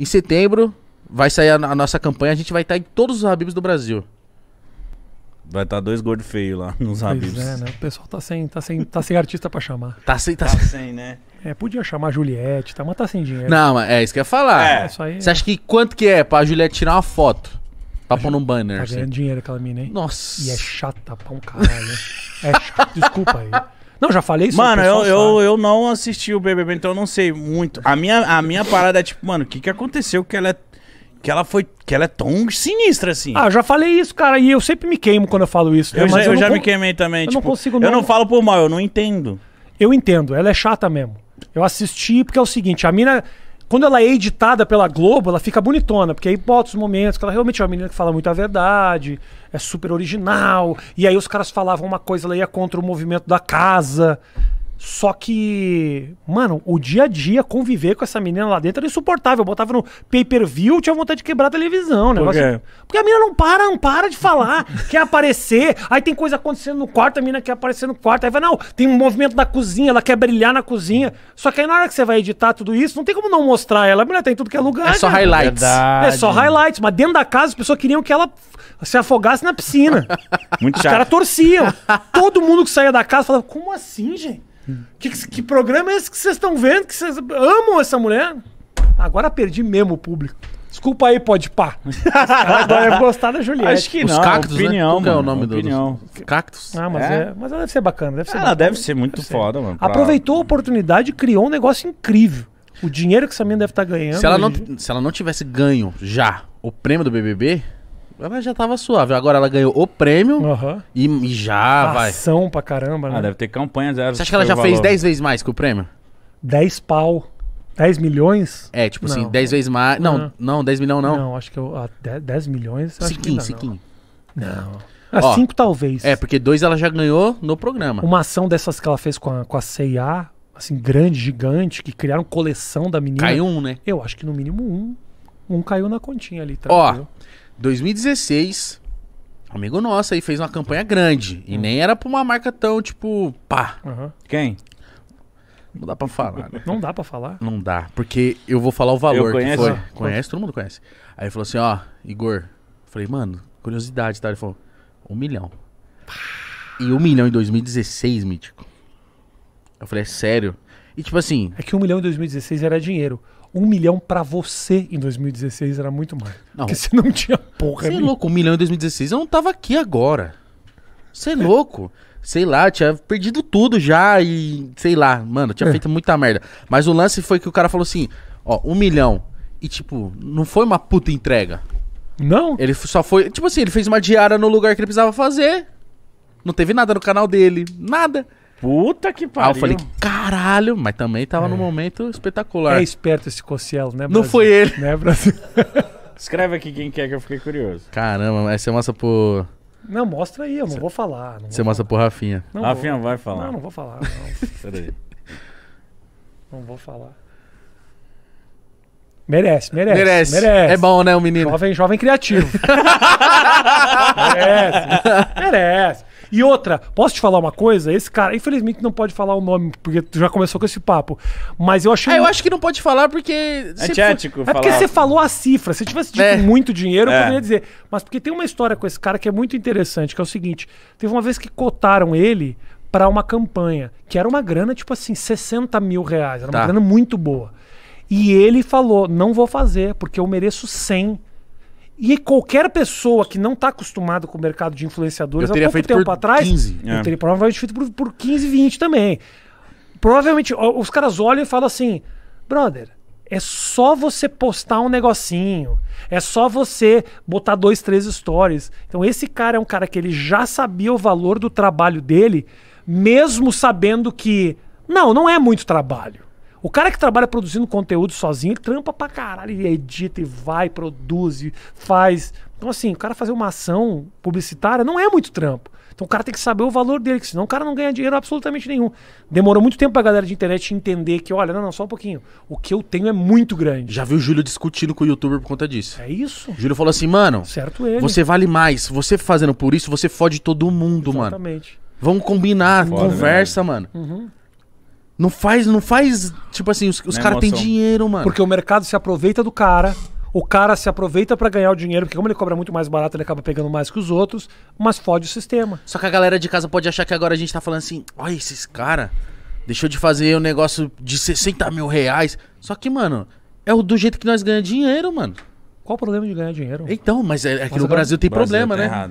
em setembro vai sair a, a nossa campanha, a gente vai estar em todos os Habibs do Brasil. Vai estar tá dois gordos feios lá nos Habibs. É, né? O pessoal tá sem, tá sem, tá sem artista pra chamar. Tá sem, tá, tá sem, né? É, podia chamar Juliette, tá? Mas tá sem dinheiro. Não, mas é isso que eu ia falar. É. Você acha que quanto que é pra Juliette tirar uma foto? Pra pôr num banner. Tá assim. ganhando dinheiro aquela mina, hein? Nossa. E é chata pra um caralho. é chata, desculpa aí. Não, já falei isso. Mano, eu, eu, eu, não assisti o BBB, então eu não sei muito. A minha, a minha parada é tipo, mano, o que, que aconteceu que ela é que ela foi. Que ela é tão sinistra assim. Ah, eu já falei isso, cara. E eu sempre me queimo quando eu falo isso. Né? Eu, né? já, eu já me queimei também. Eu tipo, não consigo não. Eu não falo por mal, eu não entendo. Eu entendo, ela é chata mesmo. Eu assisti porque é o seguinte, a mina. Quando ela é editada pela Globo, ela fica bonitona, porque aí bota os momentos que ela realmente é uma menina que fala muito a verdade, é super original, e aí os caras falavam uma coisa, ela ia contra o movimento da casa. Só que, mano, o dia a dia, conviver com essa menina lá dentro era insuportável. Eu botava no pay-per-view, tinha vontade de quebrar a televisão. né? Por quê? Assim. Porque a menina não para, não para de falar, quer aparecer. Aí tem coisa acontecendo no quarto, a menina quer aparecer no quarto. Aí vai, não, tem um movimento da cozinha, ela quer brilhar na cozinha. Só que aí na hora que você vai editar tudo isso, não tem como não mostrar ela. A menina tem tá tudo que é lugar. É só né? highlights. Verdade. É só highlights. Mas dentro da casa, as pessoas queriam que ela se afogasse na piscina. Muito Os caras torciam. Todo mundo que saía da casa falava, como assim, gente? Que, que programa é esse que vocês estão vendo? Que vocês amam essa mulher? Agora perdi mesmo o público. Desculpa aí, pode pá. Agora gostar da Juliette. Acho que Os não. Cactos, né? opinião, né? Qual é o nome opinião. do Cactos? Ah, mas, é. é. mas ela deve ser bacana. Deve ser Ela ah, bacana. deve ser muito deve foda, ser. mano. Aproveitou a oportunidade e criou um negócio incrível. O dinheiro que essa menina deve estar tá ganhando. Se ela, não, se ela não tivesse ganho já o prêmio do BBB, mas já tava suave. Agora ela ganhou o prêmio uhum. e, e, já Ação vai. Ação pra caramba, né? Ah, deve ter campanha zero. Você acha que ela já fez 10 vezes mais que o prêmio? 10 pau. 10 milhões? É, tipo assim, não. assim, 10 vezes mais. Não, não, não 10 milhões não. Não, acho que eu, ah, 10, 10 milhões. Siquinho, Siquinho. Não. não. Ah, talvez. É, porque 2 ela já ganhou no programa. Uma ação dessas que ela fez com a, com a CIA, assim, grande, gigante, que criaram coleção da menina. Caiu um, né? Eu acho que no mínimo um. Um caiu na continha ali, tá? Ó, viu? 2016, um amigo nosso aí fez uma campanha grande. E nem era pra uma marca tão, tipo, pá. Quem? Não dá pra falar, né? Não dá pra falar? Não dá, porque eu vou falar o valor que foi. Conhece? Todo mundo conhece. Aí ele falou assim, ó, Igor. Falei, mano, curiosidade, tá? Ele falou, um milhão. E um milhão em 2016, mítico. Eu falei, é sério? E tipo assim. É que um milhão em 2016 era dinheiro. Um milhão para você em 2016 era muito mais. Não. Porque você não tinha porra. Você é louco, um milhão em 2016 eu não tava aqui agora. Você é louco. Sei lá, tinha perdido tudo já e. Sei lá, mano, tinha é. feito muita merda. Mas o lance foi que o cara falou assim: ó, um milhão. E tipo, não foi uma puta entrega. Não? Ele só foi. Tipo assim, ele fez uma diária no lugar que ele precisava fazer. Não teve nada no canal dele, nada. Puta que pariu. Aí eu falei, caralho, mas também tava é. num momento espetacular. É esperto esse Cossielo, né, Brasil? Não foi ele. Né, Brasil? Escreve aqui quem quer que eu fiquei curioso. Caramba, essa você massa por... Não, mostra aí, eu não Cê... vou falar. Não você mostra pro Rafinha. Não Rafinha vou. vai falar. Não, não vou falar. Não. não vou falar. Merece, merece, merece, merece. É bom, né, o menino? Jovem, jovem criativo. merece. Merece. E outra, posso te falar uma coisa? Esse cara, infelizmente, não pode falar o nome, porque tu já começou com esse papo. Mas eu achei. É, eu acho que não pode falar porque. É antiético, foi... É porque você falou a cifra. Se tivesse dito é. muito dinheiro, eu é. poderia dizer. Mas porque tem uma história com esse cara que é muito interessante, que é o seguinte: teve uma vez que cotaram ele para uma campanha, que era uma grana, tipo assim, 60 mil reais. Era uma tá. grana muito boa. E ele falou: não vou fazer, porque eu mereço 100 e qualquer pessoa que não está acostumada com o mercado de influenciadores, teria há pouco tempo atrás, 15. eu é. teria provavelmente feito por, por 15, 20 também. Provavelmente os caras olham e falam assim: brother, é só você postar um negocinho, é só você botar dois, três stories. Então esse cara é um cara que ele já sabia o valor do trabalho dele, mesmo sabendo que não, não é muito trabalho. O cara que trabalha produzindo conteúdo sozinho, ele trampa pra caralho. Ele edita e vai, produz, e faz. Então, assim, o cara fazer uma ação publicitária não é muito trampo. Então o cara tem que saber o valor dele, que senão o cara não ganha dinheiro absolutamente nenhum. Demorou muito tempo pra galera de internet entender que, olha, não, não, só um pouquinho. O que eu tenho é muito grande. Já vi o Júlio discutindo com o youtuber por conta disso. É isso? O Júlio falou assim, mano. Certo ele. Você vale mais. Você fazendo por isso, você fode todo mundo, Exatamente. mano. Exatamente. Vamos combinar, Foda, conversa, né? mano. Uhum. Não faz, não faz. Tipo assim, os, os caras têm dinheiro, mano. Porque o mercado se aproveita do cara. O cara se aproveita para ganhar o dinheiro, porque como ele cobra muito mais barato, ele acaba pegando mais que os outros, mas fode o sistema. Só que a galera de casa pode achar que agora a gente tá falando assim, olha esses cara deixou de fazer um negócio de 60 mil reais. Só que, mano, é o do jeito que nós ganhamos dinheiro, mano. Qual o problema de ganhar dinheiro? Então, mas é, é que no Brasil tem Brasil problema, tá né? Errado.